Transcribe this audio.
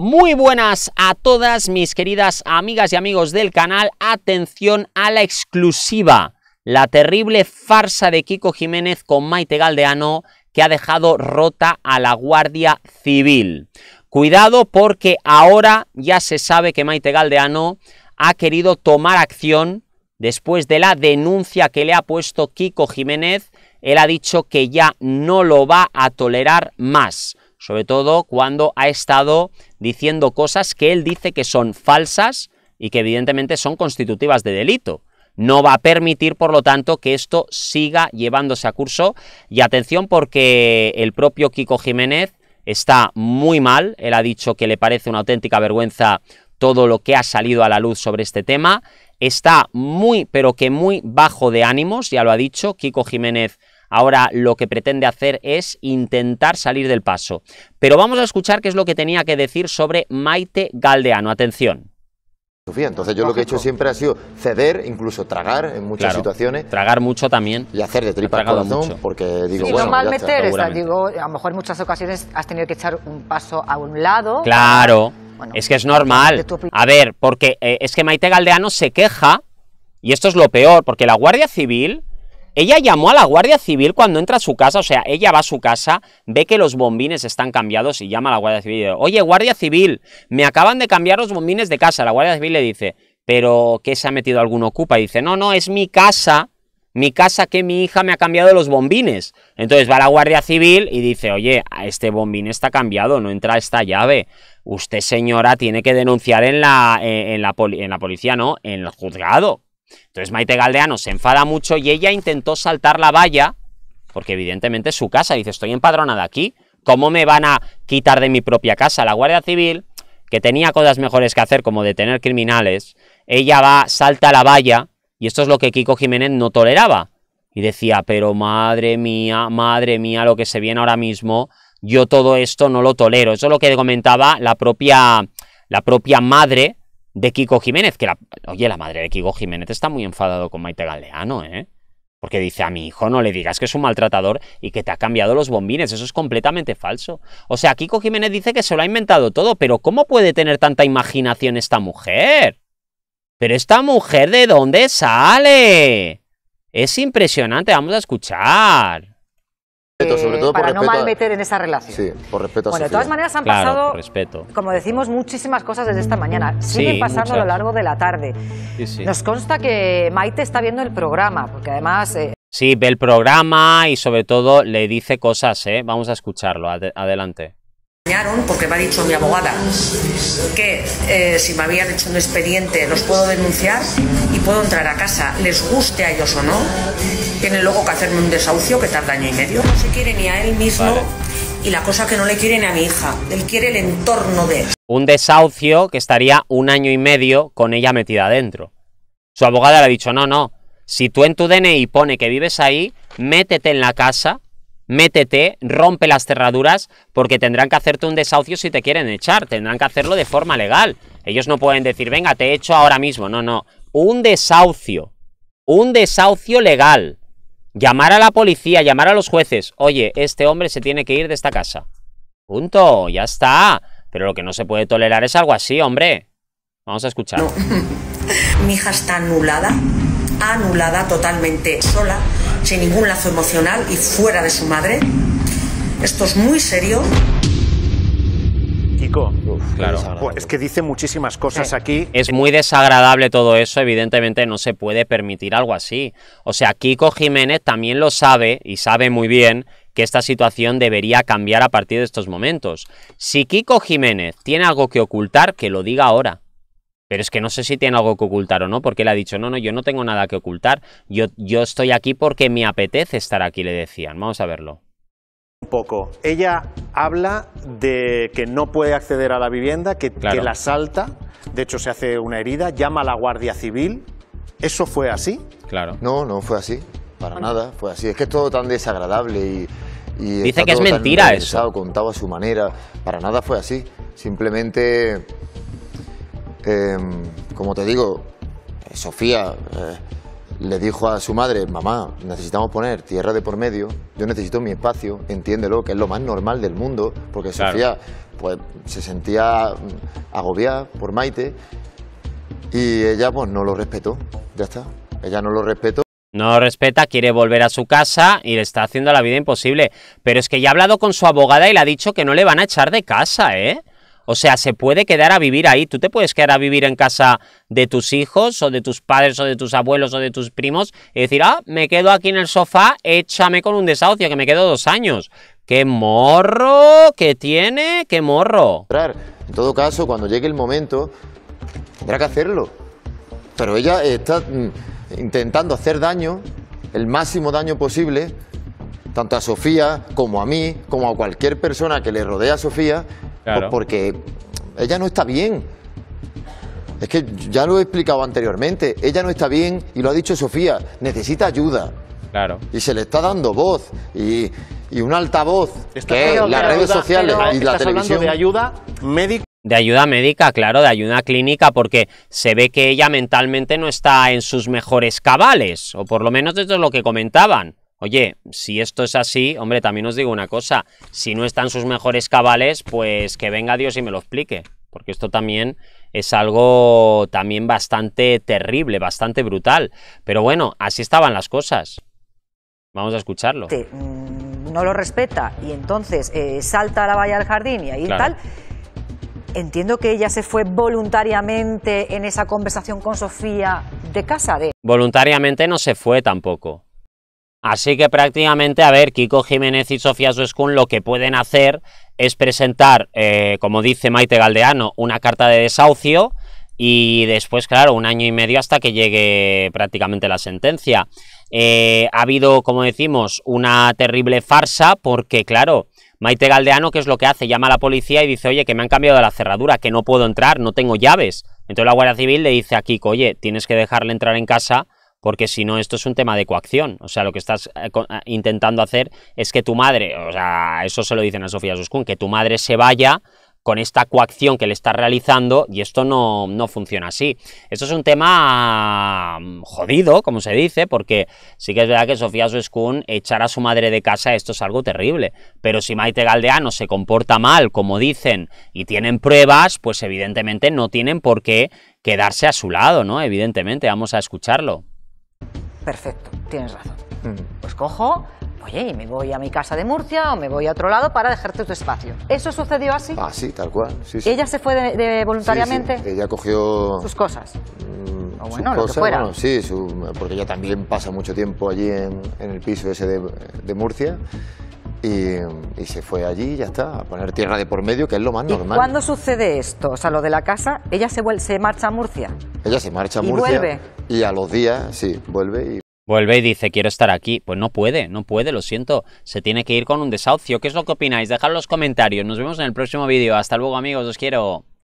Muy buenas a todas mis queridas amigas y amigos del canal. Atención a la exclusiva, la terrible farsa de Kiko Jiménez con Maite Galdeano que ha dejado rota a la Guardia Civil. Cuidado porque ahora ya se sabe que Maite Galdeano ha querido tomar acción después de la denuncia que le ha puesto Kiko Jiménez. Él ha dicho que ya no lo va a tolerar más sobre todo cuando ha estado diciendo cosas que él dice que son falsas y que evidentemente son constitutivas de delito. No va a permitir, por lo tanto, que esto siga llevándose a curso. Y atención porque el propio Kiko Jiménez está muy mal. Él ha dicho que le parece una auténtica vergüenza todo lo que ha salido a la luz sobre este tema. Está muy, pero que muy bajo de ánimos, ya lo ha dicho. Kiko Jiménez Ahora lo que pretende hacer es intentar salir del paso. Pero vamos a escuchar qué es lo que tenía que decir sobre Maite Galdeano. Atención. Sofía. Entonces yo lo que he hecho siempre ha sido ceder, incluso tragar en muchas situaciones. Tragar mucho también. Y hacer de tripa corazón, mucho. porque digo, bueno, ya digo, a lo mejor en muchas ocasiones has tenido que echar un paso a un lado. Claro, es que es normal. A ver, porque eh, es que Maite Galdeano se queja, y esto es lo peor, porque la Guardia Civil ella llamó a la Guardia Civil cuando entra a su casa, o sea, ella va a su casa, ve que los bombines están cambiados y llama a la Guardia Civil y dice, oye, Guardia Civil, me acaban de cambiar los bombines de casa. La Guardia Civil le dice, pero ¿qué se ha metido algún ocupa? Y dice, no, no, es mi casa, mi casa que mi hija me ha cambiado los bombines. Entonces va a la Guardia Civil y dice, oye, este bombín está cambiado, no entra esta llave. Usted, señora, tiene que denunciar en la, eh, en la, en la policía, no, en el juzgado. Entonces Maite Galdeano se enfada mucho y ella intentó saltar la valla, porque evidentemente es su casa, dice, estoy empadronada aquí, ¿cómo me van a quitar de mi propia casa? La Guardia Civil, que tenía cosas mejores que hacer, como detener criminales, ella va, salta la valla, y esto es lo que Kiko Jiménez no toleraba. Y decía, pero madre mía, madre mía, lo que se viene ahora mismo, yo todo esto no lo tolero. Eso es lo que comentaba la propia, la propia madre de Kiko Jiménez, que la, oye, la madre de Kiko Jiménez está muy enfadado con Maite Galeano, ¿eh? Porque dice, a mi hijo no le digas que es un maltratador y que te ha cambiado los bombines, eso es completamente falso. O sea, Kiko Jiménez dice que se lo ha inventado todo, pero ¿cómo puede tener tanta imaginación esta mujer? Pero esta mujer, ¿de dónde sale? Es impresionante, vamos a escuchar. Eh, para no mal meter en esa relación. Sí, por respeto Bueno, de todas maneras han pasado, respeto. como decimos, muchísimas cosas desde esta mañana. Mm, Siguen pasando a lo largo de la tarde. Nos consta que Maite está viendo el programa, porque además... Eh, sí, ve el programa y sobre todo le dice cosas, ¿eh? Vamos a escucharlo. adelante porque me ha dicho mi abogada que eh, si me habían hecho un expediente los puedo denunciar y puedo entrar a casa, les guste a ellos o no. tiene luego que hacerme un desahucio que tarda año y medio. No se quiere ni a él mismo y la cosa que no le quiere ni a mi hija. Él quiere el entorno de él. Un desahucio que estaría un año y medio con ella metida adentro. Su abogada le ha dicho, no, no, si tú en tu DNI pone que vives ahí, métete en la casa métete, rompe las cerraduras, porque tendrán que hacerte un desahucio si te quieren echar, tendrán que hacerlo de forma legal. Ellos no pueden decir, venga, te echo ahora mismo, no, no. Un desahucio, un desahucio legal. Llamar a la policía, llamar a los jueces, oye, este hombre se tiene que ir de esta casa. Punto, ya está. Pero lo que no se puede tolerar es algo así, hombre. Vamos a escuchar. Mi hija está anulada, anulada totalmente, sola sin ningún lazo emocional y fuera de su madre. Esto es muy serio. Kiko, claro. Pues es que dice muchísimas cosas aquí. Es muy desagradable todo eso, evidentemente no se puede permitir algo así. O sea, Kiko Jiménez también lo sabe y sabe muy bien que esta situación debería cambiar a partir de estos momentos. Si Kiko Jiménez tiene algo que ocultar, que lo diga ahora. Pero es que no sé si tiene algo que ocultar o no, porque él ha dicho, no, no, yo no tengo nada que ocultar, yo, yo estoy aquí porque me apetece estar aquí, le decían. Vamos a verlo. Un poco. Ella habla de que no puede acceder a la vivienda, que, la asalta, de hecho se hace una herida, llama a la Guardia Civil. ¿Eso fue así? Claro. No, no fue así, para nada, fue así. Es que es todo tan desagradable y... Dice que es mentira eso. contaba a su manera, para nada fue así. Simplemente Em, como te digo, eh, Sofía eh, le dijo a su madre, mamá, necesitamos poner tierra de por medio, yo necesito mi espacio, entiéndelo, que es lo más normal del mundo, porque Sofía pues, se sentía mm, agobiada por Maite y ella pues no lo respetó, ya está, ella no lo respetó. No lo respeta, quiere volver a su casa y le está haciendo la vida imposible. Pero es que ya ha hablado con su abogada y le ha dicho que no le van a echar de casa, ¿eh? O sea, se puede quedar a vivir ahí. Tú te puedes quedar a vivir en casa de tus hijos o de tus padres o de tus abuelos o de tus primos y decir, ah, me quedo aquí en el sofá, échame con un desahucio, que me quedo dos años. ¡Qué morro que tiene! ¡Qué morro! En todo caso, cuando llegue el momento, tendrá que hacerlo. Pero ella está mm, intentando hacer daño, el máximo daño posible, tanto a Sofía como a mí, como a cualquier persona que le rodea a Sofía, pues porque ella no está bien. Es que ya lo he explicado anteriormente. Ella no está bien y lo ha dicho Sofía. Necesita ayuda. Claro. Y se le está dando voz y, y un altavoz que es las redes sociales y la televisión. de ayuda médica. De ayuda médica, claro, de ayuda clínica, porque se ve que ella mentalmente no está en sus mejores cabales, o por lo menos esto es lo que comentaban. Oye, si esto es así, hombre, también os digo una cosa, si no están sus mejores cabales, pues que venga Dios y me lo explique, porque esto también es algo también bastante terrible, bastante brutal. Pero bueno, así estaban las cosas. Vamos a escucharlo. Mm, no lo respeta y entonces eh, salta a la valla del jardín y ahí tal. Entiendo que ella se fue voluntariamente en esa conversación con Sofía de casa de... Voluntariamente no se fue tampoco Así que prácticamente, a ver, Kiko Jiménez y Sofía Suescun lo que pueden hacer es presentar, eh, como dice Maite Galdeano, una carta de desahucio y después, claro, un año y medio hasta que llegue prácticamente la sentencia. Eh, ha habido, como decimos, una terrible farsa porque, claro, Maite Galdeano, ¿qué es lo que hace? Llama a la policía y dice, oye, que me han cambiado la cerradura, que no puedo entrar, no tengo llaves. Entonces la Guardia Civil le dice a Kiko, oye, tienes que dejarle entrar en casa porque si no esto es un tema de coacción, o sea, lo que estás eh, eh, intentando hacer es que tu madre, o sea, eso se lo dicen a Sofía Suscún, que tu madre se vaya con esta coacción que le estás realizando y esto no, no, funciona así. Esto es un tema mm, jodido, como se dice, porque sí que es verdad que Sofía Suskun echar a su madre de casa, esto es algo terrible. Pero si Maite Galdeano se comporta mal, como dicen, y tienen pruebas, pues evidentemente no tienen por qué quedarse a su lado, ¿no? Evidentemente, vamos a escucharlo perfecto, tienes razón. Mm. Pues cojo, oye, y me voy a mi casa de Murcia o me voy a otro lado para dejarte tu espacio. ¿Eso sucedió así? Ah, sí, tal cual. Sí, ¿Ella se fue de, voluntariamente? ella cogió... Sus cosas. Mm, o sus sí, porque ella también pasa mucho tiempo allí en, el piso ese de, Murcia. Y, se fue allí ya está, a poner tierra de por medio, que es lo más ¿Y normal. ¿Cuándo sucede esto? O sea, lo de la casa, ella se, vuelve, se marcha a Murcia. Ella se marcha a Murcia. Y vuelve. Y a los días, sí, vuelve y... Vuelve y dice, quiero estar aquí. Pues no puede, no puede, lo siento. Se tiene que ir con un desahucio. ¿Qué es lo que opináis? Dejad los comentarios. Nos vemos en el próximo vídeo. Hasta luego, amigos. Os quiero.